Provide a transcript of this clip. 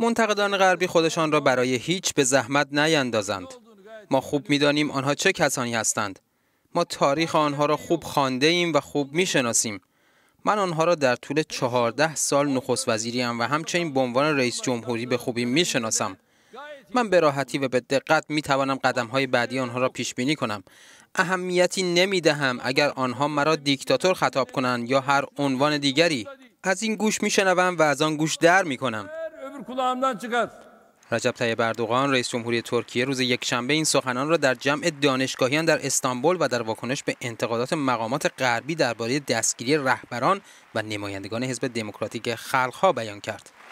منتقدان غربی خودشان را برای هیچ به زحمت نیندازند ما خوب میدانیم آنها چه کسانی هستند ما تاریخ آنها را خوب خانده ایم و خوب میشناسیم من آنها را در طول چهارده سال نخست وزیریم و همچنین به عنوان رئیس جمهوری به خوبی میشناسم من به راحتی و به دقت می توانم قدم های بعدی آنها را پیش بینی کنم اهمیتی نمی دهم اگر آنها مرا دیکتاتور خطاب کنند یا هر عنوان دیگری از این گوش میشنوم و از آن گوش در میکنم رجب طیب اردوغان رئیس جمهوری ترکیه روز یکشنبه این سخنان را در جمع دانشگاهیان در استانبول و در واکنش به انتقادات مقامات غربی درباره دستگیری رهبران و نمایندگان حزب دموکراتیک خلقها بیان کرد